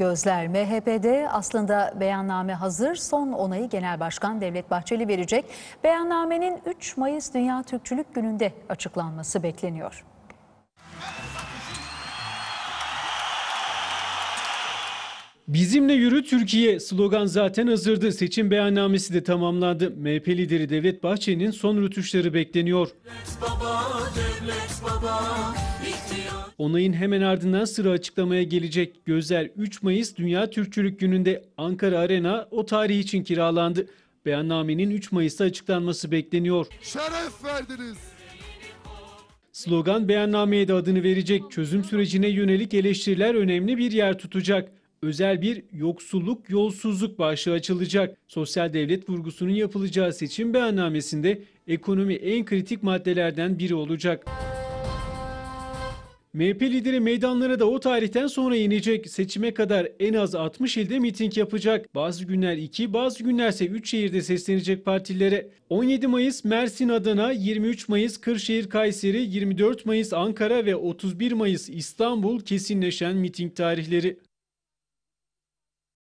Gözler MHP'de aslında beyanname hazır. Son onayı Genel Başkan Devlet Bahçeli verecek. Beyannamenin 3 Mayıs Dünya Türkçülük Günü'nde açıklanması bekleniyor. Bizimle yürü Türkiye slogan zaten hazırdı. Seçim beyannamesi de tamamlandı. MHP lideri Devlet Bahçeli'nin son rütuşları bekleniyor. Devlet baba, devlet baba, ihtiyar. Onayın hemen ardından sıra açıklamaya gelecek. Gözler 3 Mayıs Dünya Türkçülük Günü'nde Ankara Arena o tarih için kiralandı. Beyannamenin 3 Mayıs'ta açıklanması bekleniyor. Şeref verdiniz. Slogan beyannameye de adını verecek. Çözüm sürecine yönelik eleştiriler önemli bir yer tutacak özel bir yoksulluk, yolsuzluk başlığı açılacak. Sosyal devlet vurgusunun yapılacağı seçim beyannamesinde ekonomi en kritik maddelerden biri olacak. MHP lideri meydanlara da o tarihten sonra inecek. Seçime kadar en az 60 ilde miting yapacak. Bazı günler 2, bazı günlerse 3 şehirde seslenecek partilere. 17 Mayıs Mersin Adana, 23 Mayıs Kırşehir Kayseri, 24 Mayıs Ankara ve 31 Mayıs İstanbul kesinleşen miting tarihleri.